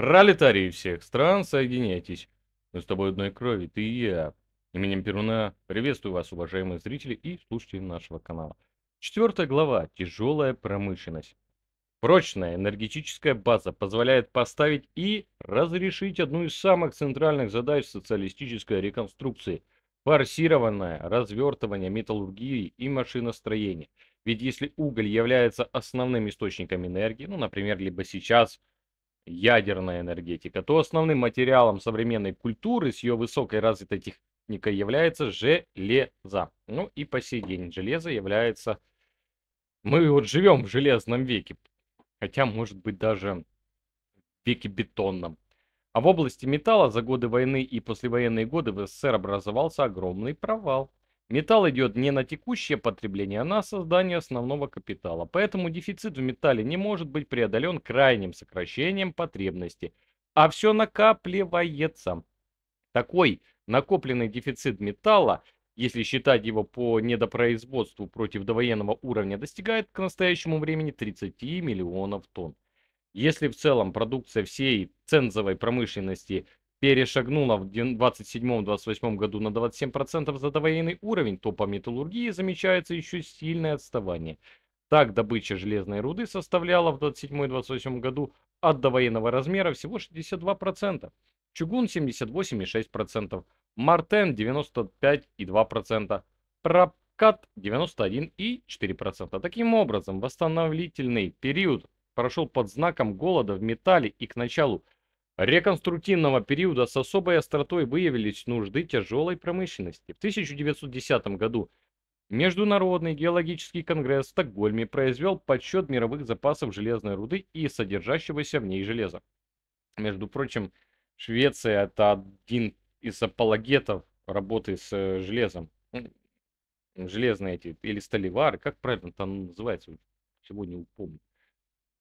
Пролетарии всех стран, соединяйтесь. Мы с тобой одной крови, ты и я. Именем Перуна приветствую вас, уважаемые зрители и слушатели нашего канала. Четвертая глава. Тяжелая промышленность. Прочная энергетическая база позволяет поставить и разрешить одну из самых центральных задач социалистической реконструкции – форсированное развертывание металлургии и машиностроения. Ведь если уголь является основным источником энергии, ну, например, либо сейчас – ядерная энергетика, то основным материалом современной культуры с ее высокой развитой техникой является железо. Ну и по сей день железо является... Мы вот живем в железном веке, хотя может быть даже в веке бетонном. А в области металла за годы войны и послевоенные годы в СССР образовался огромный провал. Металл идет не на текущее потребление, а на создание основного капитала. Поэтому дефицит в металле не может быть преодолен крайним сокращением потребности, а все накапливается. Такой накопленный дефицит металла, если считать его по недопроизводству против довоенного уровня, достигает к настоящему времени 30 миллионов тонн. Если в целом продукция всей цензовой промышленности перешагнула в 27-28 году на 27% за довоенный уровень, то по металлургии замечается еще сильное отставание. Так, добыча железной руды составляла в 27-28 году от довоенного размера всего 62%, чугун 78,6%, мартен 95,2%, прокат 91,4%. Таким образом, восстановительный период прошел под знаком голода в металле и к началу реконструктивного периода с особой остротой выявились нужды тяжелой промышленности. В 1910 году Международный геологический конгресс в Стокгольме произвел подсчет мировых запасов железной руды и содержащегося в ней железа. Между прочим, Швеция это один из апологетов работы с э, железом. Железные эти, или столевары, как правильно там называется, сегодня упомню.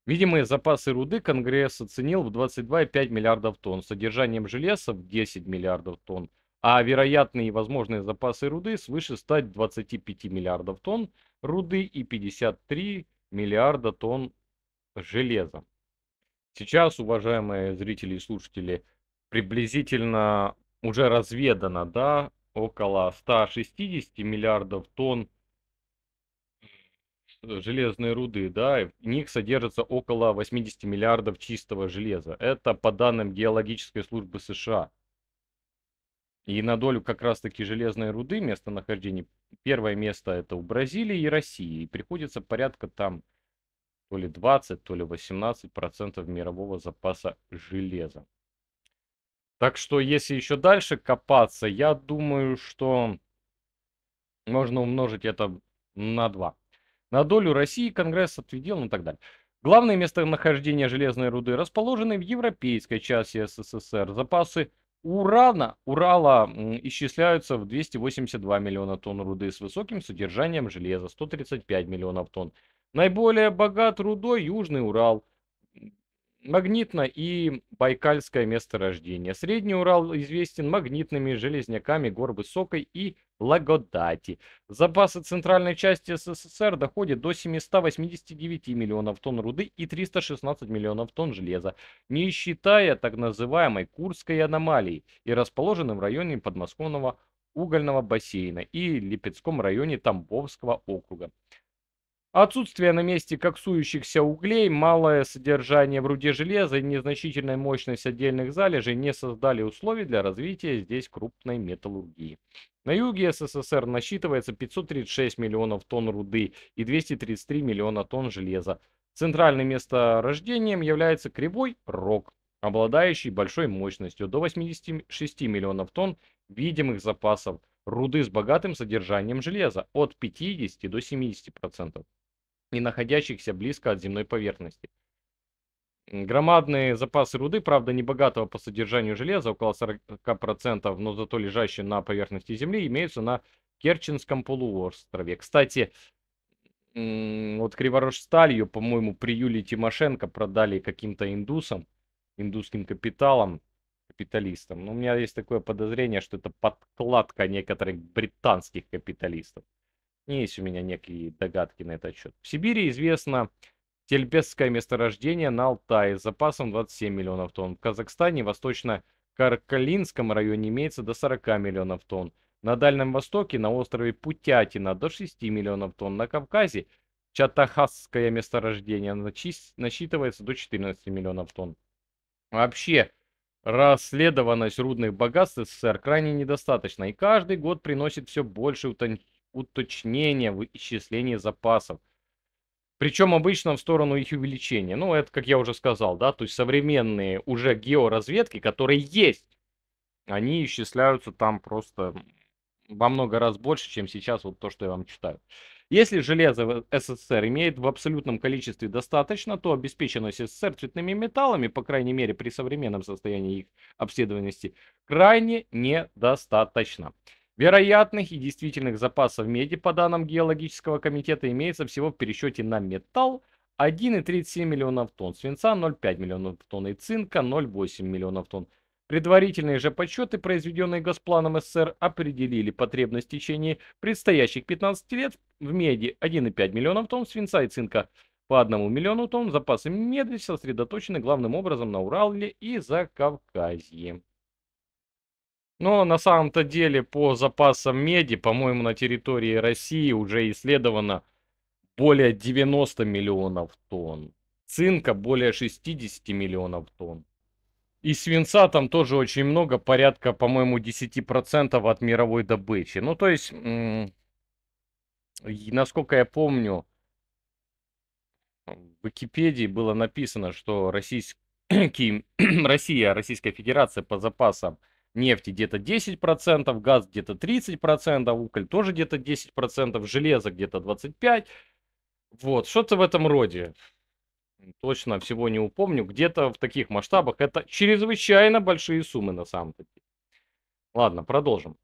Видимые запасы руды Конгресс оценил в 22,5 миллиардов тонн, содержанием железа в 10 миллиардов тонн, а вероятные и возможные запасы руды свыше 125 миллиардов тонн руды и 53 миллиарда тонн железа. Сейчас, уважаемые зрители и слушатели, приблизительно уже разведано, да, около 160 миллиардов тонн Э, железной руды, да, в них содержится около 80 миллиардов чистого железа. Это по данным геологической службы США. И на долю как раз-таки железной руды местонахождение, первое место это у Бразилии и России. И приходится порядка там то ли 20, то ли 18 процентов мирового запаса железа. Так что если еще дальше копаться, я думаю, что можно умножить это на 2. На долю России Конгресс отведел ну, и так далее. Главное местонахождение железной руды расположены в европейской части СССР. Запасы урана Урала исчисляются в 282 миллиона тонн руды с высоким содержанием железа 135 миллионов тонн. Наиболее богат рудой Южный Урал Магнитно и Байкальское месторождение. Средний Урал известен магнитными железняками гор Высокой и Лагодати. Запасы центральной части СССР доходят до 789 миллионов тонн руды и 316 миллионов тонн железа, не считая так называемой Курской аномалии и расположенным в районе подмосковного угольного бассейна и Липецком районе Тамбовского округа. Отсутствие на месте коксующихся углей, малое содержание в руде железа и незначительная мощность отдельных залежей не создали условий для развития здесь крупной металлургии. На юге СССР насчитывается 536 миллионов тонн руды и 233 миллиона тонн железа. Центральным месторождением является Кривой Рог, обладающий большой мощностью до 86 миллионов тонн видимых запасов руды с богатым содержанием железа от 50 до 70% и находящихся близко от земной поверхности. Громадные запасы руды, правда, не богатого по содержанию железа, около 40%, но зато лежащие на поверхности Земли, имеются на Керченском полуострове. Кстати, вот Криворожсталью, по-моему, при Юлии Тимошенко продали каким-то индусам, индусским капиталам, капиталистам. Но у меня есть такое подозрение, что это подкладка некоторых британских капиталистов. Есть у меня некие догадки на этот счет. В Сибири известно тельбесское месторождение на Алтае с запасом 27 миллионов тонн. В Казахстане, Восточно-Каркалинском районе имеется до 40 миллионов тонн. На Дальнем Востоке, на острове Путятина до 6 миллионов тонн. На Кавказе Чатахасское месторождение насчитывается до 14 миллионов тонн. Вообще, расследованность рудных богатств СССР крайне недостаточна, и каждый год приносит все больше утонченных уточнения в исчислении запасов. Причем обычно в сторону их увеличения. Ну, это, как я уже сказал, да, то есть современные уже георазведки, которые есть, они исчисляются там просто во много раз больше, чем сейчас вот то, что я вам читаю. Если железо в СССР имеет в абсолютном количестве достаточно, то обеспеченность СССР цветными металлами, по крайней мере при современном состоянии их обследованности, крайне недостаточно. Вероятных и действительных запасов меди, по данным Геологического комитета, имеется всего в пересчете на металл 1,37 миллионов тонн, свинца 0,5 миллионов тонн и цинка 0,8 миллионов тонн. Предварительные же подсчеты, произведенные Госпланом СССР, определили потребность в течение предстоящих 15 лет в меди 1,5 миллионов тонн, свинца и цинка по 1 миллиону тонн. Запасы меди сосредоточены главным образом на Урале и Закавказье. Но на самом-то деле по запасам меди, по-моему, на территории России уже исследовано более 90 миллионов тонн. Цинка более 60 миллионов тонн. И свинца там тоже очень много, порядка, по-моему, 10% от мировой добычи. Ну, то есть, насколько я помню, в Википедии было написано, что российский, Россия, Российская Федерация по запасам нефти где-то 10%, газ где-то 30%, уголь тоже где-то 10%, железо где-то 25%. Вот, что-то в этом роде. Точно всего не упомню. Где-то в таких масштабах это чрезвычайно большие суммы на самом-то деле. Ладно, продолжим.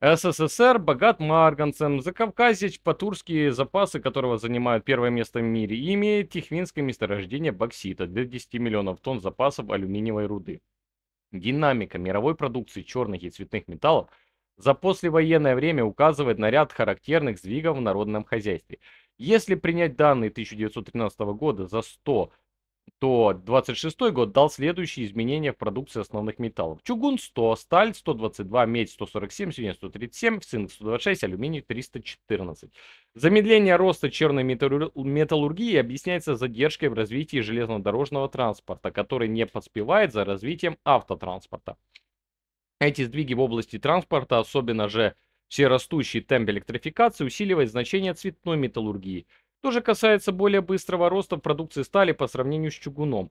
СССР богат марганцем. Закавказье патурские запасы, которого занимают первое место в мире, имеет Тихвинское месторождение боксита для 10 миллионов тонн запасов алюминиевой руды. Динамика мировой продукции черных и цветных металлов за послевоенное время указывает на ряд характерных сдвигов в народном хозяйстве. Если принять данные 1913 года за 100 то 26 год дал следующие изменения в продукции основных металлов. Чугун 100, сталь 122, медь 147, свинец 137, цинк 126, алюминий 314. Замедление роста черной металлургии объясняется задержкой в развитии железнодорожного транспорта, который не подспевает за развитием автотранспорта. Эти сдвиги в области транспорта, особенно же все растущий темп электрификации усиливает значение цветной металлургии – что же касается более быстрого роста продукции стали по сравнению с чугуном,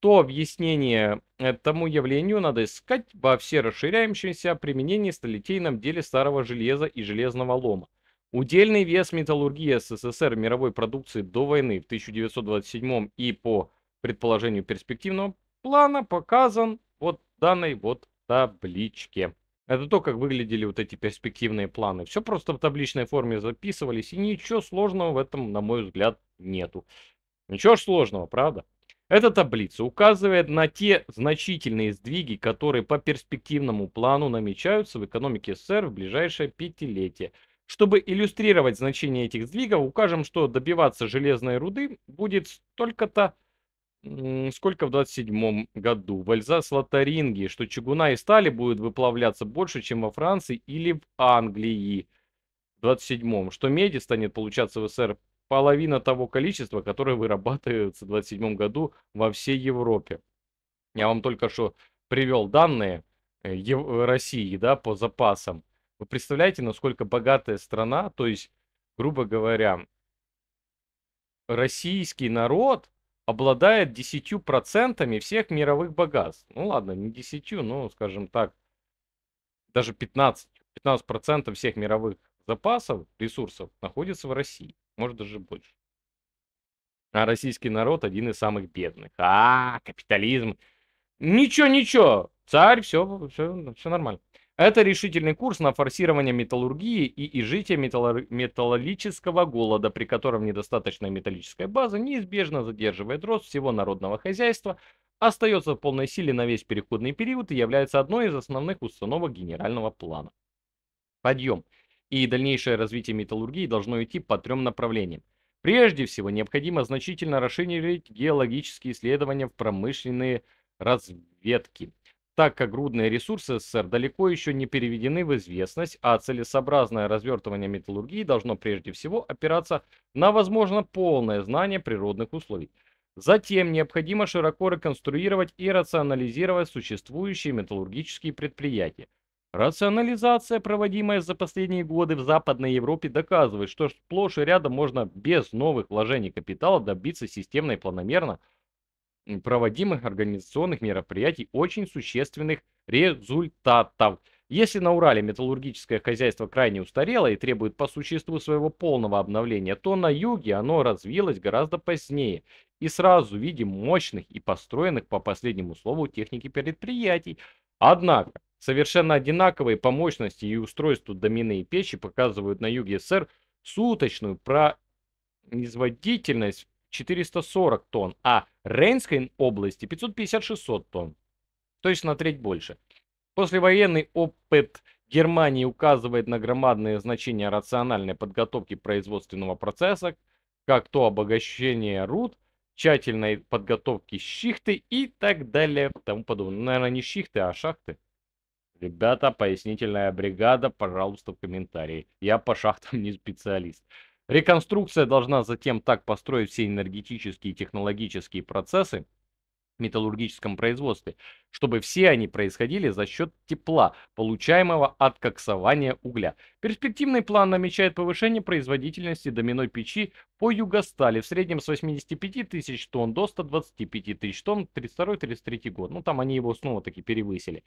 то объяснение этому явлению надо искать во все расширяющемся применении столетейном деле старого железа и железного лома. Удельный вес металлургии СССР мировой продукции до войны в 1927 и по предположению перспективного плана показан вот данной вот табличке. Это то, как выглядели вот эти перспективные планы. Все просто в табличной форме записывались, и ничего сложного в этом, на мой взгляд, нету. Ничего ж сложного, правда? Эта таблица указывает на те значительные сдвиги, которые по перспективному плану намечаются в экономике СССР в ближайшее пятилетие. Чтобы иллюстрировать значение этих сдвигов, укажем, что добиваться железной руды будет столько-то сколько в 27 году в Альзас-Лотарингии, что чугуна и стали будут выплавляться больше, чем во Франции или в Англии в 27-м, что меди станет получаться в СССР половина того количества, которое вырабатывается в 27 году во всей Европе. Я вам только что привел данные э, России да, по запасам. Вы представляете, насколько богатая страна, то есть, грубо говоря, российский народ обладает 10% всех мировых богатств. Ну ладно, не 10, но, скажем так, даже 15. 15% всех мировых запасов, ресурсов находится в России. Может даже больше. А российский народ один из самых бедных. А, капитализм. Ничего, ничего. Царь, все, все, все нормально. Это решительный курс на форсирование металлургии и изжитие металлор... металлолического голода, при котором недостаточная металлическая база неизбежно задерживает рост всего народного хозяйства, остается в полной силе на весь переходный период и является одной из основных установок генерального плана. Подъем и дальнейшее развитие металлургии должно идти по трем направлениям. Прежде всего, необходимо значительно расширить геологические исследования в промышленные разведки – так как грудные ресурсы СССР далеко еще не переведены в известность, а целесообразное развертывание металлургии должно прежде всего опираться на, возможно, полное знание природных условий. Затем необходимо широко реконструировать и рационализировать существующие металлургические предприятия. Рационализация, проводимая за последние годы в Западной Европе, доказывает, что сплошь и рядом можно без новых вложений капитала добиться системной планомерно проводимых организационных мероприятий очень существенных результатов. Если на Урале металлургическое хозяйство крайне устарело и требует по существу своего полного обновления, то на юге оно развилось гораздо позднее и сразу видим мощных и построенных по последнему слову техники предприятий. Однако, совершенно одинаковые по мощности и устройству доменные печи показывают на юге СССР суточную производительность 440 тонн, а Рейнской области 550-600 тонн, то есть на треть больше. Послевоенный опыт Германии указывает на громадные значения рациональной подготовки производственного процесса, как то обогащение руд, тщательной подготовки щихты и так далее, тому подобное. Ну, Наверное, не щихты, а шахты. Ребята, пояснительная бригада, пожалуйста, в комментарии. Я по шахтам не специалист. Реконструкция должна затем так построить все энергетические и технологические процессы в металлургическом производстве, чтобы все они происходили за счет тепла, получаемого от коксования угля. Перспективный план намечает повышение производительности доминой печи по югостали в среднем с 85 тысяч тонн до 125 тысяч тонн 32-33 год. Ну там они его снова таки перевысили.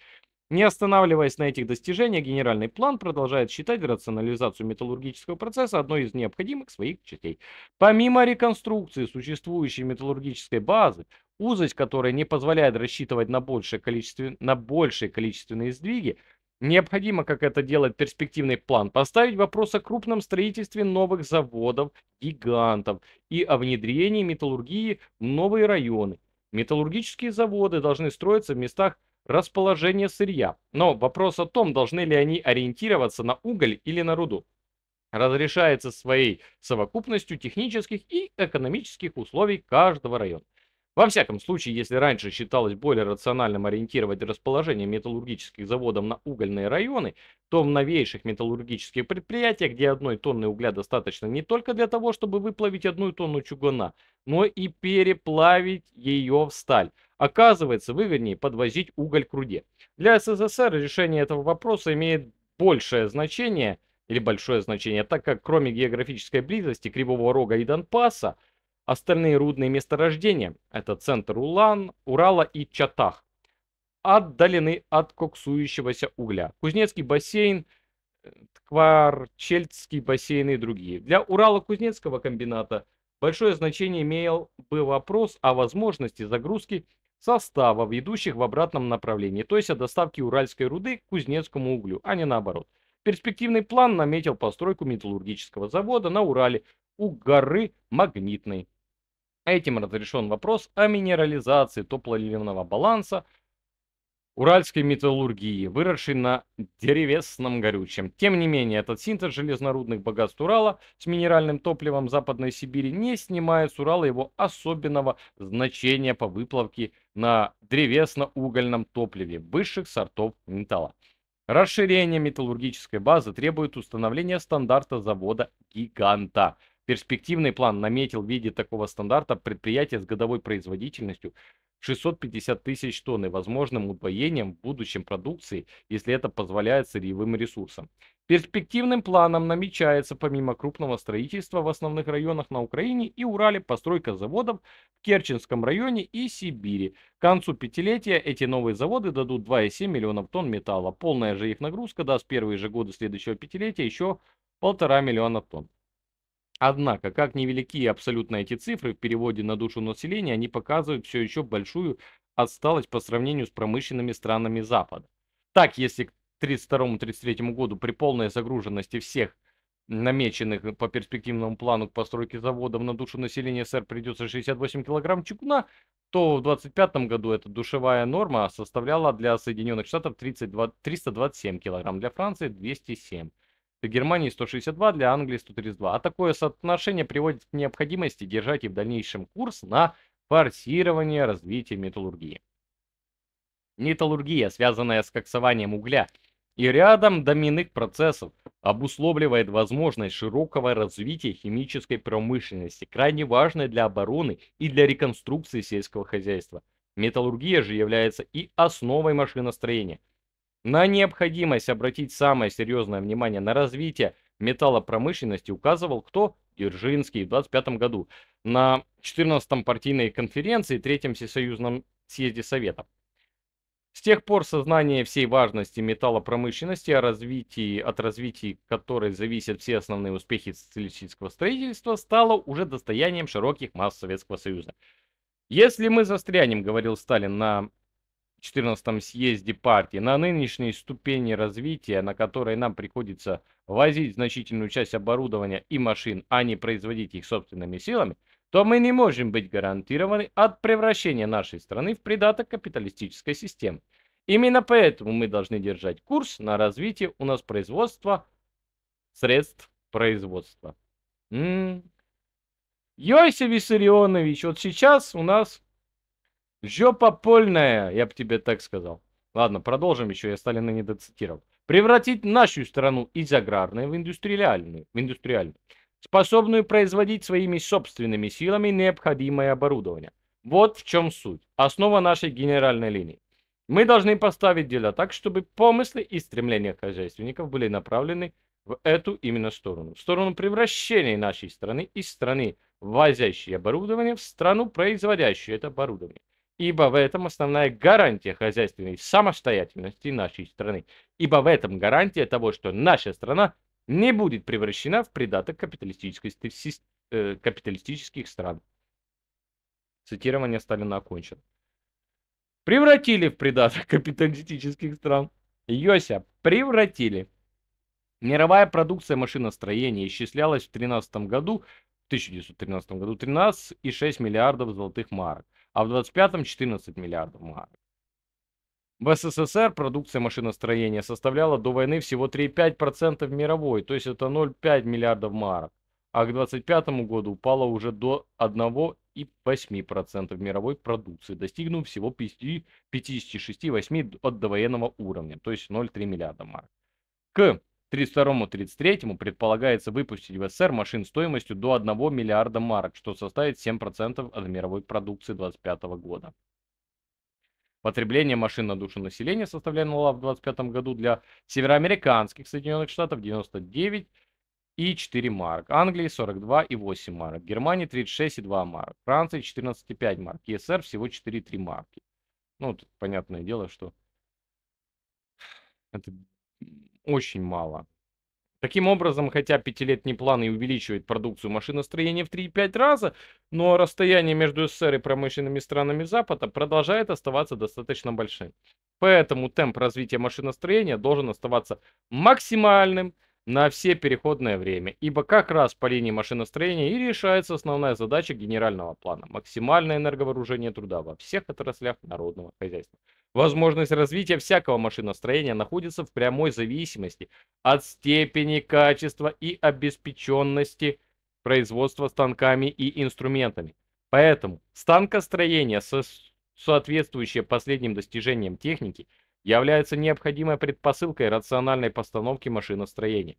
Не останавливаясь на этих достижениях, генеральный план продолжает считать рационализацию металлургического процесса одной из необходимых своих частей. Помимо реконструкции существующей металлургической базы, узость которой не позволяет рассчитывать на большее большее количество, на большие количественные сдвиги, необходимо, как это делает перспективный план, поставить вопрос о крупном строительстве новых заводов, гигантов и о внедрении металлургии в новые районы. Металлургические заводы должны строиться в местах расположения сырья, но вопрос о том, должны ли они ориентироваться на уголь или на руду разрешается своей совокупностью технических и экономических условий каждого района. Во всяком случае, если раньше считалось более рациональным ориентировать расположение металлургических заводов на угольные районы, то в новейших металлургических предприятиях, где одной тонны угля достаточно не только для того, чтобы выплавить одну тонну чугуна, но и переплавить ее в сталь, оказывается выгоднее подвозить уголь к руде. Для СССР решение этого вопроса имеет большее значение, или большое значение, так как кроме географической близости Кривого Рога и Донбасса, Остальные рудные месторождения – это центр Улан, Урала и Чатах – отдалены от коксующегося угля. Кузнецкий бассейн, э, Кварчельтский бассейн и другие. Для Урала-Кузнецкого комбината большое значение имел бы вопрос о возможности загрузки состава ведущих в обратном направлении, то есть о доставке уральской руды к кузнецкому углю, а не наоборот. Перспективный план наметил постройку металлургического завода на Урале у горы Магнитной. А этим разрешен вопрос о минерализации топливного баланса уральской металлургии, выросшей на деревесном горючем. Тем не менее, этот синтез железнорудных богатств Урала с минеральным топливом Западной Сибири не снимает с Урала его особенного значения по выплавке на древесно-угольном топливе высших сортов металла. Расширение металлургической базы требует установления стандарта завода-гиганта – Перспективный план наметил в виде такого стандарта предприятие с годовой производительностью 650 тысяч тонн и возможным удвоением в будущем продукции, если это позволяет сырьевым ресурсам. Перспективным планом намечается помимо крупного строительства в основных районах на Украине и Урале постройка заводов в Керченском районе и Сибири. К концу пятилетия эти новые заводы дадут 2,7 миллионов тонн металла. Полная же их нагрузка даст первые же годы следующего пятилетия еще полтора миллиона тонн. Однако, как невелики и абсолютно эти цифры, в переводе на душу населения они показывают все еще большую отсталость по сравнению с промышленными странами Запада. Так, если к 1932-1933 году при полной загруженности всех намеченных по перспективному плану к постройке заводов на душу населения СССР придется 68 килограмм чугуна, то в 25 году эта душевая норма составляла для Соединенных Штатов 32, 327 килограмм, для Франции 207 для Германии 162, для Англии 132. А такое соотношение приводит к необходимости держать и в дальнейшем курс на форсирование развития металлургии. Металлургия, связанная с коксованием угля и рядом доминых процессов, обусловливает возможность широкого развития химической промышленности, крайне важной для обороны и для реконструкции сельского хозяйства. Металлургия же является и основой машиностроения – на необходимость обратить самое серьезное внимание на развитие металлопромышленности указывал кто? Дзержинский в 25 году на 14-м партийной конференции Третьем всесоюзном съезде Совета. С тех пор сознание всей важности металлопромышленности, о развитии, от развития которой зависят все основные успехи социалистического строительства, стало уже достоянием широких масс Советского Союза. Если мы застрянем, говорил Сталин на 14 съезде партии, на нынешней ступени развития, на которой нам приходится возить значительную часть оборудования и машин, а не производить их собственными силами, то мы не можем быть гарантированы от превращения нашей страны в придаток капиталистической системы. Именно поэтому мы должны держать курс на развитие у нас производства средств производства. М -м. Йосиф Виссарионович, вот сейчас у нас Жопа польная, я бы тебе так сказал. Ладно, продолжим еще, я Сталина не доцитировал. Превратить нашу страну из аграрной в индустриальную, в индустриальную, способную производить своими собственными силами необходимое оборудование. Вот в чем суть, основа нашей генеральной линии. Мы должны поставить дела так, чтобы помыслы и стремления хозяйственников были направлены в эту именно сторону. В сторону превращения нашей страны из страны, возящей оборудование, в страну, производящую это оборудование ибо в этом основная гарантия хозяйственной самостоятельности нашей страны, ибо в этом гарантия того, что наша страна не будет превращена в придаток капиталистической, э, капиталистических стран. Цитирование Сталина окончено. Превратили в придаток капиталистических стран. Йося, превратили. Мировая продукция машиностроения исчислялась в 13 году, в 1913 году 13,6 миллиардов золотых марок а в 25-м 14 миллиардов марок. В СССР продукция машиностроения составляла до войны всего 3,5% мировой, то есть это 0,5 миллиардов марок, а к 25 году упала уже до 1,8% мировой продукции, достигнув всего 56,8 от довоенного уровня, то есть 0,3 миллиарда марок. К 32-33 предполагается выпустить в СССР машин стоимостью до 1 миллиарда марок, что составит 7% от мировой продукции 2025 года. Потребление машин на душу населения составляло в 2025 году для североамериканских Соединенных Штатов 99 и 4 марок, Англии 42 и 8 марок, Германии 36 и 2 марок, Франции 14 и 5 марок, ЕСР всего 4 и марки. Ну, тут понятное дело, что это очень мало. Таким образом, хотя пятилетний план и увеличивает продукцию машиностроения в 3-5 раза, но расстояние между СССР и промышленными странами Запада продолжает оставаться достаточно большим. Поэтому темп развития машиностроения должен оставаться максимальным, на все переходное время, ибо как раз по линии машиностроения и решается основная задача генерального плана – максимальное энерговооружение труда во всех отраслях народного хозяйства. Возможность развития всякого машиностроения находится в прямой зависимости от степени качества и обеспеченности производства станками и инструментами. Поэтому станкостроение, со соответствующее последним достижениям техники – является необходимой предпосылкой рациональной постановки машиностроения.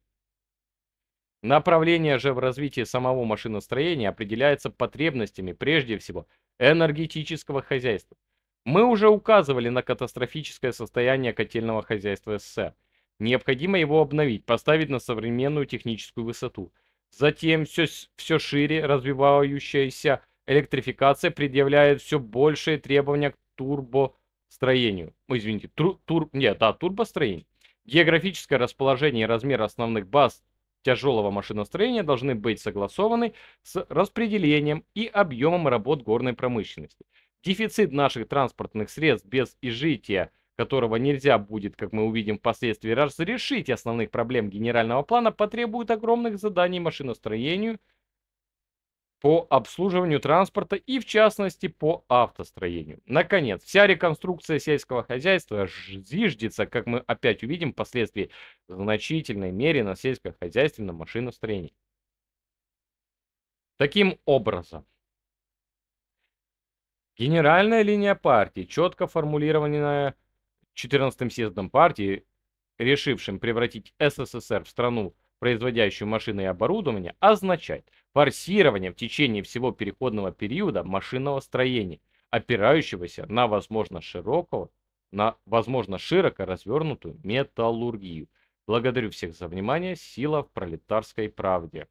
Направление же в развитии самого машиностроения определяется потребностями прежде всего энергетического хозяйства. Мы уже указывали на катастрофическое состояние котельного хозяйства СССР. Необходимо его обновить, поставить на современную техническую высоту. Затем все, все шире развивающаяся электрификация предъявляет все большие требования к турбо строению, извините, тру, тур, нет, да, турбостроению. Географическое расположение и размер основных баз тяжелого машиностроения должны быть согласованы с распределением и объемом работ горной промышленности. Дефицит наших транспортных средств без изжития, которого нельзя будет, как мы увидим впоследствии, разрешить основных проблем генерального плана, потребует огромных заданий машиностроению – по обслуживанию транспорта и, в частности, по автостроению. Наконец, вся реконструкция сельского хозяйства зиждется, как мы опять увидим впоследствии, в значительной мере на сельскохозяйственном машиностроении. Таким образом, генеральная линия партии, четко формулированная 14-м съездом партии, решившим превратить СССР в страну производящую машины и оборудование, означать форсирование в течение всего переходного периода машинного строения, опирающегося на возможно широкого, на возможно широко развернутую металлургию. Благодарю всех за внимание. Сила в пролетарской правде.